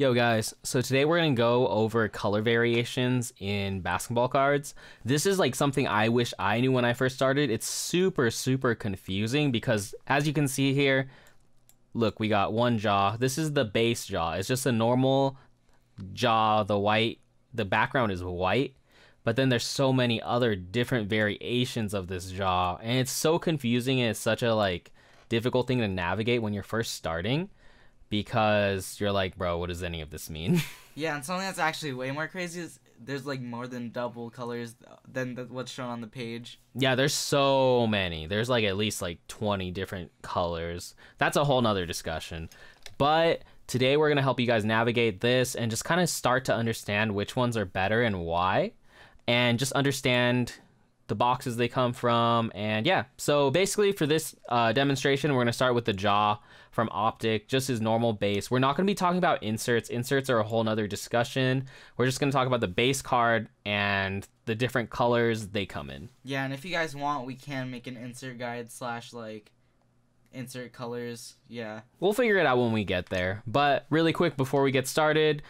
Yo guys, so today we're gonna go over color variations in basketball cards. This is like something I wish I knew when I first started. It's super, super confusing because as you can see here, look, we got one jaw. This is the base jaw. It's just a normal jaw, the white, the background is white. But then there's so many other different variations of this jaw. And it's so confusing and it's such a like difficult thing to navigate when you're first starting because you're like, bro, what does any of this mean? yeah, and something that's actually way more crazy is there's like more than double colors than the, what's shown on the page. Yeah, there's so many. There's like at least like 20 different colors. That's a whole nother discussion. But today we're going to help you guys navigate this and just kind of start to understand which ones are better and why, and just understand the boxes they come from, and yeah. So basically for this uh, demonstration, we're gonna start with the jaw from Optic, just his normal base. We're not gonna be talking about inserts. Inserts are a whole nother discussion. We're just gonna talk about the base card and the different colors they come in. Yeah, and if you guys want, we can make an insert guide slash like insert colors. Yeah. We'll figure it out when we get there. But really quick before we get started,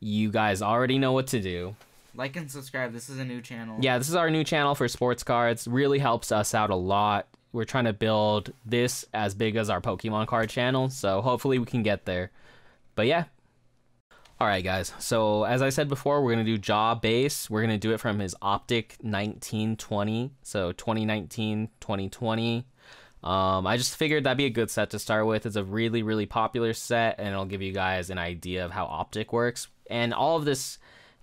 you guys already know what to do like and subscribe. This is a new channel. Yeah, this is our new channel for sports cards. Really helps us out a lot. We're trying to build this as big as our Pokemon card channel, so hopefully we can get there. But yeah. Alright guys, so as I said before, we're going to do jaw base. We're going to do it from his Optic 1920, so 2019, 2020. Um, I just figured that'd be a good set to start with. It's a really, really popular set, and it'll give you guys an idea of how Optic works. And all of this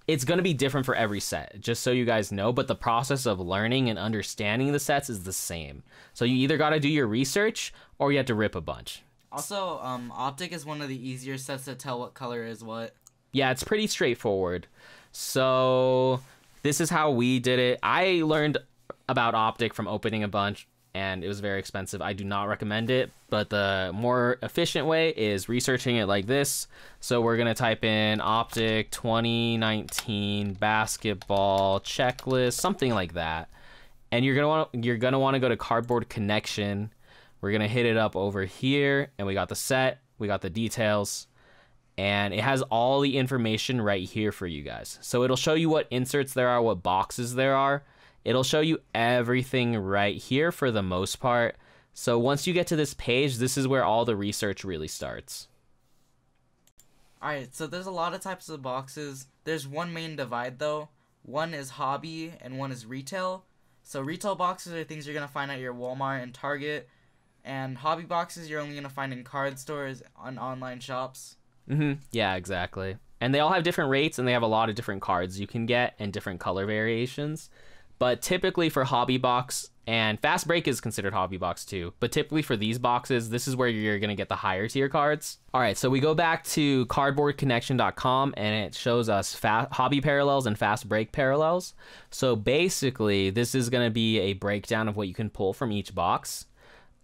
it's going to be different for every set, just so you guys know. But the process of learning and understanding the sets is the same. So you either got to do your research or you have to rip a bunch. Also, um, Optic is one of the easier sets to tell what color is what. Yeah, it's pretty straightforward. So this is how we did it. I learned about Optic from opening a bunch and it was very expensive. I do not recommend it, but the more efficient way is researching it like this. So we're going to type in Optic 2019 basketball checklist, something like that. And you're going to want you're going to want to go to Cardboard Connection. We're going to hit it up over here and we got the set, we got the details, and it has all the information right here for you guys. So it'll show you what inserts there are, what boxes there are It'll show you everything right here for the most part. So once you get to this page, this is where all the research really starts. Alright, so there's a lot of types of boxes. There's one main divide though. One is hobby and one is retail. So retail boxes are things you're going to find at your Walmart and Target. And hobby boxes you're only going to find in card stores on online shops. Mm-hmm. Yeah, exactly. And they all have different rates and they have a lot of different cards you can get and different color variations. But typically for hobby box and fast break is considered hobby box too, but typically for these boxes, this is where you're gonna get the higher tier cards. All right, so we go back to cardboardconnection.com and it shows us hobby parallels and fast break parallels. So basically, this is gonna be a breakdown of what you can pull from each box.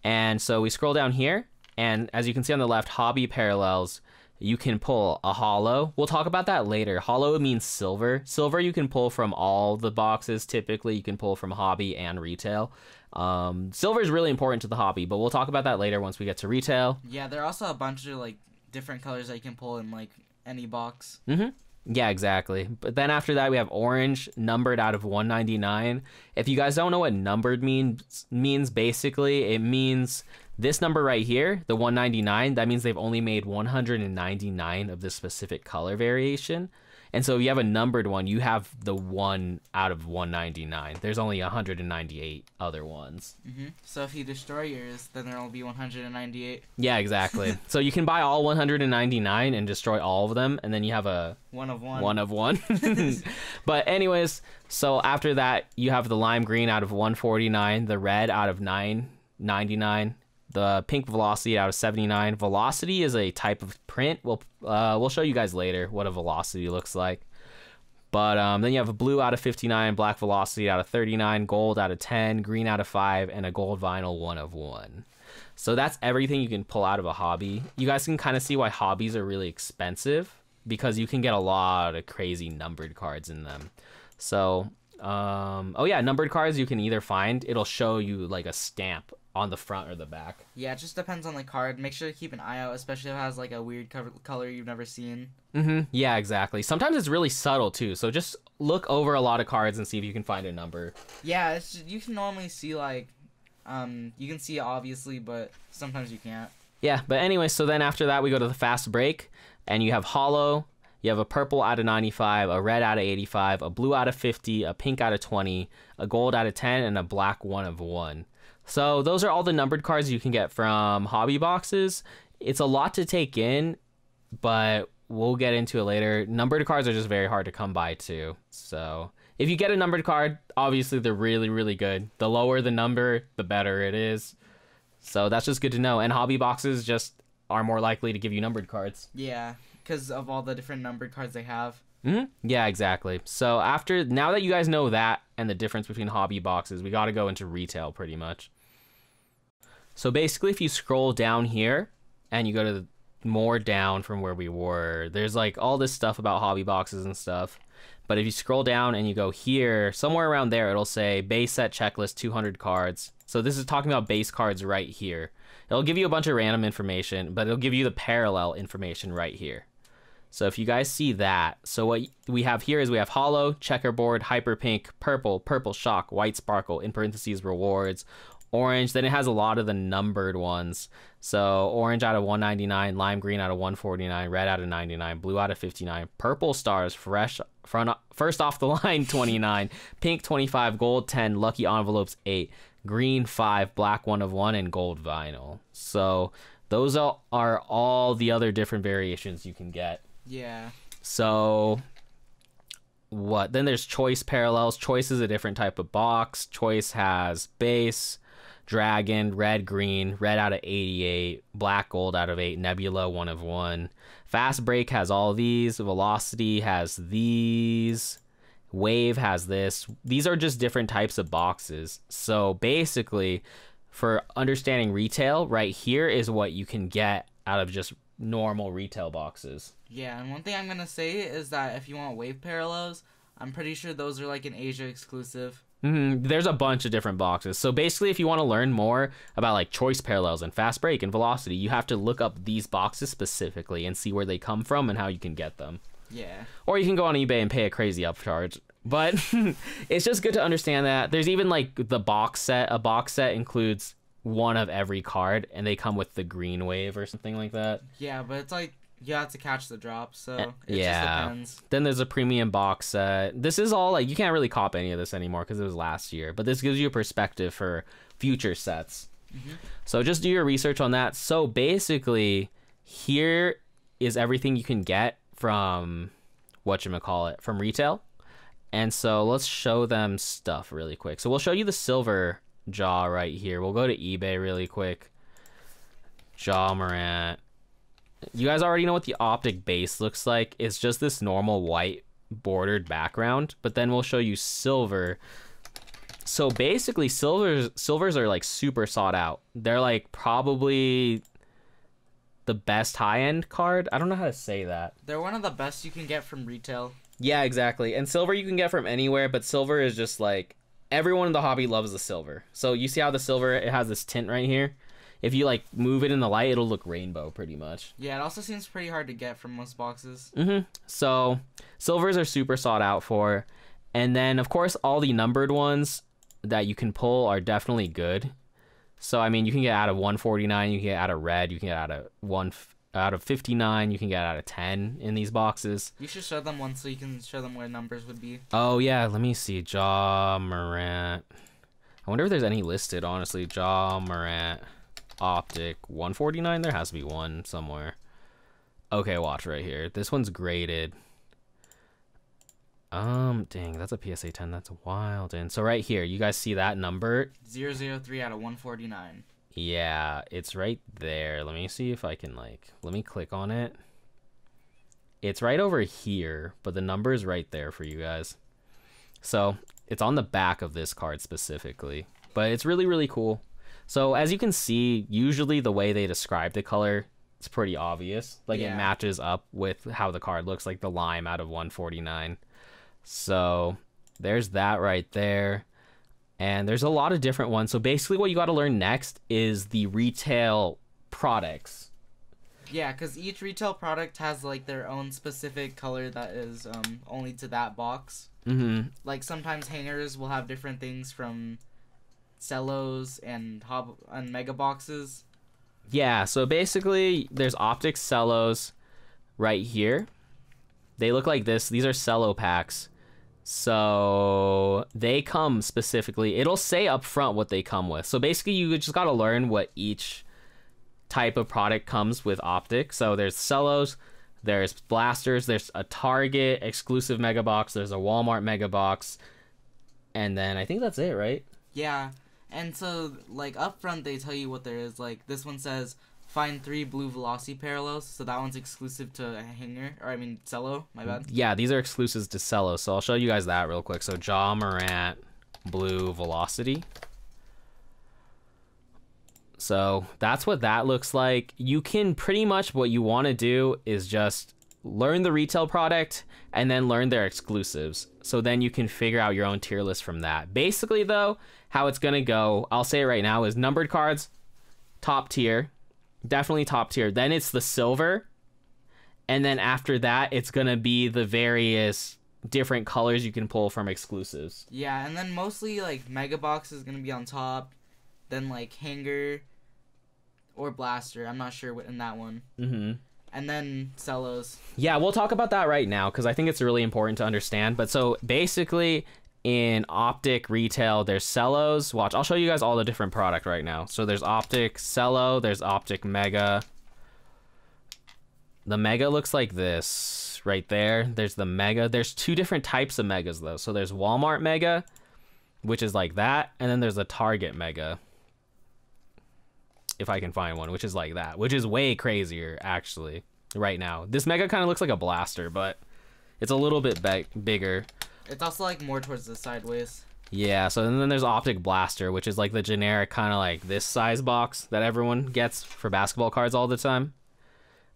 And so we scroll down here, and as you can see on the left, hobby parallels, you can pull a hollow. We'll talk about that later. Hollow means silver. Silver you can pull from all the boxes. Typically, you can pull from hobby and retail. Um, silver is really important to the hobby, but we'll talk about that later once we get to retail. Yeah, there are also a bunch of like different colors that you can pull in like any box. Mm-hmm. Yeah, exactly. But then after that, we have orange numbered out of 199. If you guys don't know what numbered means, means basically it means this number right here, the 199, that means they've only made 199 of this specific color variation. And so if you have a numbered one, you have the one out of 199. There's only 198 other ones. Mm -hmm. So if you destroy yours, then there will be 198. Yeah, exactly. so you can buy all 199 and destroy all of them, and then you have a one of one. One of one. but anyways, so after that, you have the lime green out of 149, the red out of 999, the pink velocity out of 79. Velocity is a type of print. We'll uh, we'll show you guys later what a velocity looks like. But um, then you have a blue out of 59, black velocity out of 39, gold out of 10, green out of 5, and a gold vinyl one of one. So that's everything you can pull out of a hobby. You guys can kind of see why hobbies are really expensive because you can get a lot of crazy numbered cards in them. So, um, oh yeah, numbered cards you can either find, it'll show you like a stamp on the front or the back. Yeah, it just depends on the card. Make sure to keep an eye out, especially if it has like a weird cover- color you've never seen. Mm-hmm. Yeah, exactly. Sometimes it's really subtle too, so just look over a lot of cards and see if you can find a number. Yeah, it's just, you can normally see like, um, you can see obviously, but sometimes you can't. Yeah, but anyway, so then after that we go to the fast break, and you have hollow, you have a purple out of 95, a red out of 85, a blue out of 50, a pink out of 20, a gold out of 10, and a black one of one. So those are all the numbered cards you can get from hobby boxes. It's a lot to take in, but we'll get into it later. Numbered cards are just very hard to come by too. So if you get a numbered card, obviously they're really, really good. The lower the number, the better it is. So that's just good to know. And hobby boxes just are more likely to give you numbered cards. Yeah, because of all the different numbered cards they have. hmm Yeah, exactly. So after now that you guys know that and the difference between hobby boxes, we got to go into retail pretty much. So basically, if you scroll down here and you go to more down from where we were, there's like all this stuff about hobby boxes and stuff. But if you scroll down and you go here, somewhere around there, it'll say base set checklist 200 cards. So this is talking about base cards right here. It'll give you a bunch of random information, but it'll give you the parallel information right here. So if you guys see that, so what we have here is we have hollow, checkerboard, hyper pink, purple, purple shock, white sparkle, in parentheses rewards, orange. Then it has a lot of the numbered ones. So orange out of 199, lime green out of 149, red out of 99, blue out of 59, purple stars fresh front first off the line 29, pink 25, gold 10, lucky envelopes 8, green 5, black 1 of 1 and gold vinyl. So those are all the other different variations you can get. Yeah. So what then there's choice parallels choice is a different type of box choice has base Dragon, red, green, red out of 88, black, gold out of 8, Nebula, one of one. Fast Break has all these, Velocity has these, Wave has this. These are just different types of boxes. So basically, for understanding retail, right here is what you can get out of just normal retail boxes. Yeah, and one thing I'm going to say is that if you want Wave Parallels, I'm pretty sure those are like an Asia exclusive. Mm-hmm. There's a bunch of different boxes. So basically, if you want to learn more about like choice parallels and fast break and velocity, you have to look up these boxes specifically and see where they come from and how you can get them. Yeah. Or you can go on eBay and pay a crazy upcharge. But it's just good to understand that. There's even like the box set. A box set includes one of every card and they come with the green wave or something like that. Yeah, but it's like you have to catch the drop, so eh, yeah. Then there's a premium box set. This is all like you can't really cop any of this anymore because it was last year, but this gives you a perspective for future sets. Mm-hmm. So just do your research on that. So basically, here is everything you can get from what you call it from retail. And so let's show them stuff really quick. So we'll show you the silver jaw right here. We'll go to eBay really quick. Jaw Morant you guys already know what the optic base looks like. It's just this normal white bordered background, but then we'll show you silver. So basically silvers silvers are like super sought out. They're like probably the best high end card. I don't know how to say that. They're one of the best you can get from retail. Yeah, exactly. And silver you can get from anywhere, but silver is just like everyone in the hobby loves the silver. So you see how the silver it has this tint right here? if you like move it in the light, it'll look rainbow pretty much. Yeah, it also seems pretty hard to get from most boxes. Mm-hmm. So silvers are super sought out for, and then of course all the numbered ones that you can pull are definitely good. So I mean, you can get out of 149, you can get out of red, you can get out of one out of 59, you can get out of 10 in these boxes. You should show them one so you can show them where numbers would be. Oh yeah, let me see. Jaw Morant. I wonder if there's any listed, honestly. Jaw Morant optic 149 there has to be one somewhere okay watch right here this one's graded um dang that's a psa 10 that's wild and so right here you guys see that number 003 out of 149 yeah it's right there let me see if i can like let me click on it it's right over here but the number is right there for you guys so it's on the back of this card specifically but it's really really cool so as you can see, usually the way they describe the color, it's pretty obvious. Like yeah. it matches up with how the card looks, like the lime out of 149. So there's that right there. And there's a lot of different ones. So basically what you got to learn next is the retail products. Yeah, because each retail product has like their own specific color that is um, only to that box. hmm Like sometimes hangers will have different things from cellos and hob and mega boxes? Yeah, so basically there's optic cellos right here. They look like this. These are cello packs. So they come specifically. It'll say up front what they come with. So basically you just gotta learn what each type of product comes with optic. So there's cellos, there's blasters, there's a Target exclusive mega box, there's a Walmart mega box, and then I think that's it, right? Yeah. And so, like, up front, they tell you what there is. Like, this one says, find three blue velocity parallels. So that one's exclusive to Hanger, or I mean, Cello, my bad. Yeah, these are exclusives to Cello. So I'll show you guys that real quick. So Jaw Morant, blue velocity. So that's what that looks like. You can pretty much, what you want to do is just learn the retail product and then learn their exclusives. So then you can figure out your own tier list from that. Basically, though, how it's going to go, I'll say it right now, is numbered cards, top tier, definitely top tier. Then it's the silver. And then after that, it's going to be the various different colors you can pull from exclusives. Yeah, and then mostly like Mega Box is going to be on top, then like Hanger or Blaster. I'm not sure what in that one. Mm-hmm and then Cellos. Yeah, we'll talk about that right now because I think it's really important to understand. But so basically, in optic retail there's cellos watch i'll show you guys all the different product right now so there's optic cello there's optic mega the mega looks like this right there there's the mega there's two different types of megas though so there's walmart mega which is like that and then there's a target mega if i can find one which is like that which is way crazier actually right now this mega kind of looks like a blaster but it's a little bit bigger it's also like more towards the sideways. Yeah, so then there's Optic Blaster, which is like the generic kind of like this size box that everyone gets for basketball cards all the time.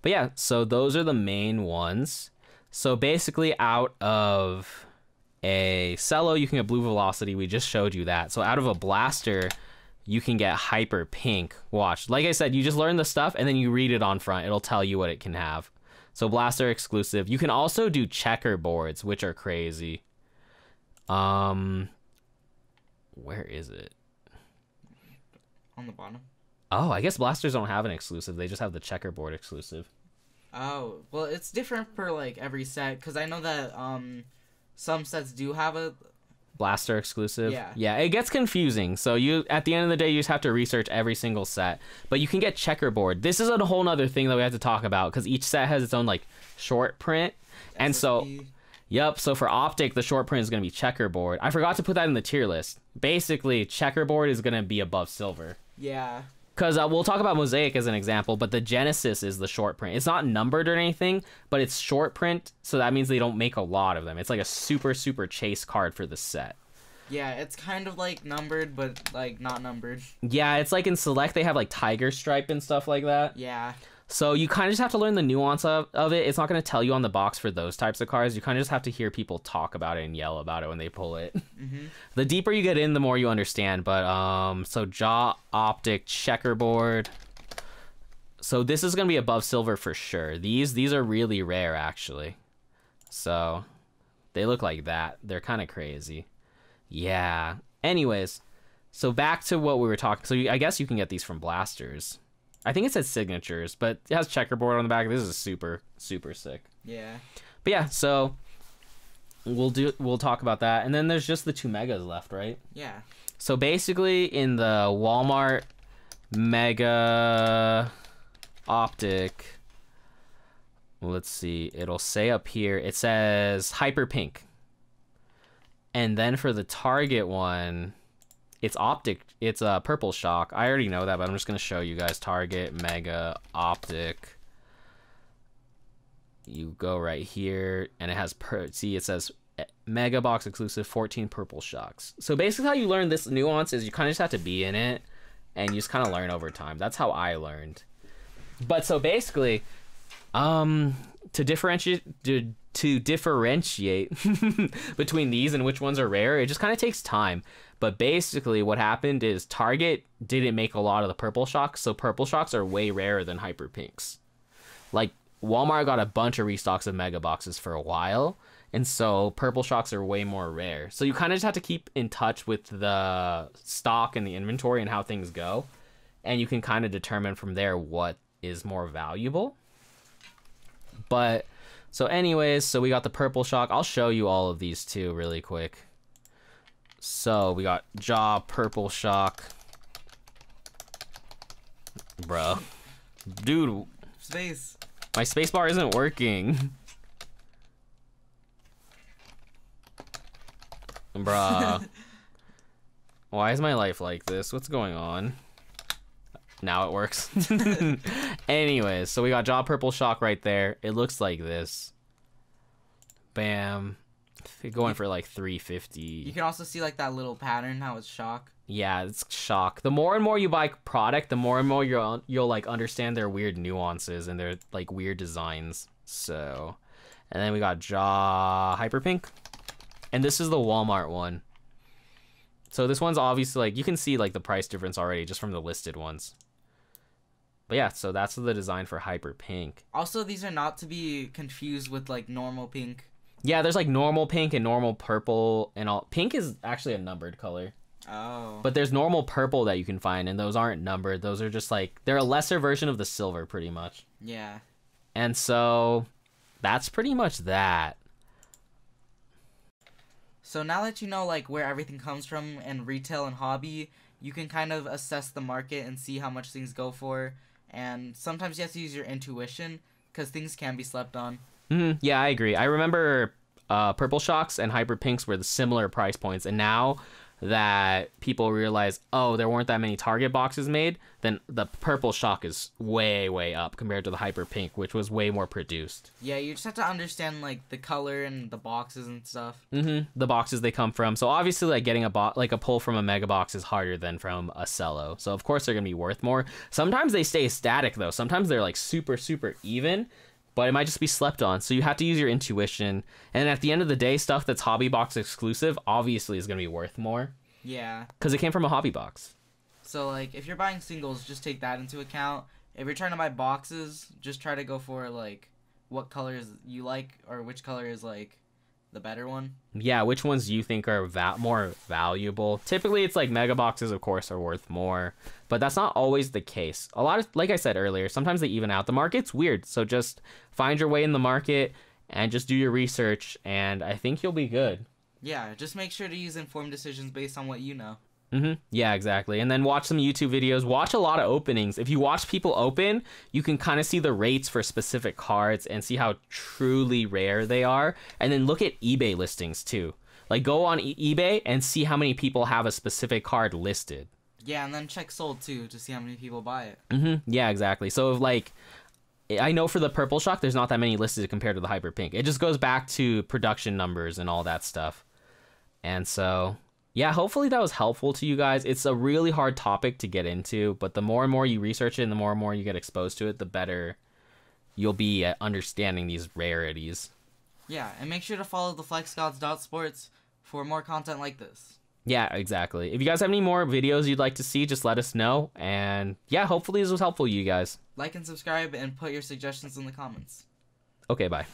But yeah, so those are the main ones. So basically, out of a cello, you can get blue velocity. We just showed you that. So out of a blaster, you can get hyper pink. Watch. Like I said, you just learn the stuff and then you read it on front. It'll tell you what it can have. So blaster exclusive. You can also do checkerboards, which are crazy. Um, where is it? On the bottom. Oh, I guess blasters don't have an exclusive. They just have the checkerboard exclusive. Oh well, it's different for like every set because I know that um some sets do have a blaster exclusive. Yeah. Yeah, it gets confusing. So you at the end of the day you just have to research every single set. But you can get checkerboard. This is a whole other thing that we have to talk about because each set has its own like short print. SSP. And so Yep, so for Optic, the short print is going to be checkerboard. I forgot to put that in the tier list. Basically, checkerboard is going to be above silver. Yeah. Because uh, we'll talk about Mosaic as an example, but the Genesis is the short print. It's not numbered or anything, but it's short print, so that means they don't make a lot of them. It's like a super, super chase card for the set. Yeah, it's kind of like numbered, but like not numbered. Yeah, it's like in Select, they have like Tiger Stripe and stuff like that. Yeah. So you kind of just have to learn the nuance of, of it. It's not going to tell you on the box for those types of cars. You kind of just have to hear people talk about it and yell about it when they pull it. Mm-hmm. The deeper you get in, the more you understand. But um, so jaw optic checkerboard. So this is going to be above silver for sure. These these are really rare actually. So they look like that. They're kind of crazy. Yeah. Anyways, so back to what we were talking. So I guess you can get these from blasters. I think it says signatures, but it has checkerboard on the back. This is super super sick. Yeah. But yeah, so we'll do we'll talk about that, and then there's just the two megas left, right? Yeah. So basically, in the Walmart Mega Optic, let's see, it'll say up here. It says Hyper Pink, and then for the Target one it's optic. It's a purple shock. I already know that, but I'm just gonna show you guys. Target mega optic. You go right here, and it has per. See, it says eh, mega box exclusive 14 purple shocks. So basically, how you learn this nuance is you kind of just have to be in it, and you just kind of learn over time. That's how I learned. But so basically, um, to differentiate to, to differentiate between these and which ones are rare, it just kind of takes time. But basically, what happened is Target didn't make a lot of the purple shocks, so purple shocks are way rarer than hyper pinks. Like Walmart got a bunch of restocks of mega boxes for a while, and so purple shocks are way more rare. So you kind of just have to keep in touch with the stock and the inventory and how things go, and you can kind of determine from there what is more valuable. But so anyways, so we got the purple shock. I'll show you all of these two really quick. So we got jaw, purple shock. Bro. Dude. Space. My spacebar isn't working. Bruh. Why is my life like this? What's going on? now it works. Anyways, so we got Jaw Purple Shock right there. It looks like this. Bam. Going for like 350. You can also see like that little pattern how it's shock. Yeah, it's shock. The more and more you buy product, the more and more you'll you'll like understand their weird nuances and their like weird designs. So, and then we got Jaw Hyper Pink, and this is the Walmart one. So this one's obviously like you can see like the price difference already just from the listed ones. But yeah, so that's the design for Hyper Pink. Also, these are not to be confused with like normal pink. Yeah, there's like normal pink and normal purple and all. Pink is actually a numbered color. Oh. But there's normal purple that you can find, and those aren't numbered. Those are just like they're a lesser version of the silver, pretty much. Yeah. And so, that's pretty much that. So now that you know like where everything comes from and retail and hobby, you can kind of assess the market and see how much things go for and sometimes you have to use your intuition because things can be slept on. Mm-hmm. Yeah, I agree. I remember uh, Purple Shocks and Hyper Pinks were the similar price points, and now that people realize, oh, there weren't that many target boxes made, then the purple shock is way, way up compared to the hyper pink, which was way more produced. Yeah, you just have to understand like the color and the boxes and stuff. Mm-hmm. The boxes they come from. So obviously, like getting a bo- like a pull from a mega box is harder than from a cello. So of course they're gonna be worth more. Sometimes they stay static though. Sometimes they're like super, super even but it might just be slept on. So you have to use your intuition. And at the end of the day, stuff that's hobby box exclusive obviously is going to be worth more. Yeah. Because it came from a hobby box. So like, if you're buying singles, just take that into account. If you're trying to buy boxes, just try to go for like what colors you like or which color is like the better one? Yeah, which ones do you think are va- more valuable? Typically, it's like mega boxes, of course, are worth more, but that's not always the case. A lot of, like I said earlier, sometimes they even out. The market's weird, so just find your way in the market and just do your research, and I think you'll be good. Yeah, just make sure to use informed decisions based on what you know. Mm-hmm. Yeah, exactly. And then watch some YouTube videos. Watch a lot of openings. If you watch people open, you can kind of see the rates for specific cards and see how truly rare they are. And then look at eBay listings too. Like go on e- eBay and see how many people have a specific card listed. Yeah, and then check sold too to see how many people buy it. Mm-hmm. Yeah, exactly. So if like I know for the purple shock, there's not that many listed compared to the hyper pink. It just goes back to production numbers and all that stuff. And so yeah, hopefully that was helpful to you guys. It's a really hard topic to get into, but the more and more you research it and the more and more you get exposed to it, the better you'll be at understanding these rarities. Yeah, and make sure to follow the flexgods.sports for more content like this. Yeah, exactly. If you guys have any more videos you'd like to see, just let us know. And yeah, hopefully this was helpful you guys. Like and subscribe and put your suggestions in the comments. Okay, bye.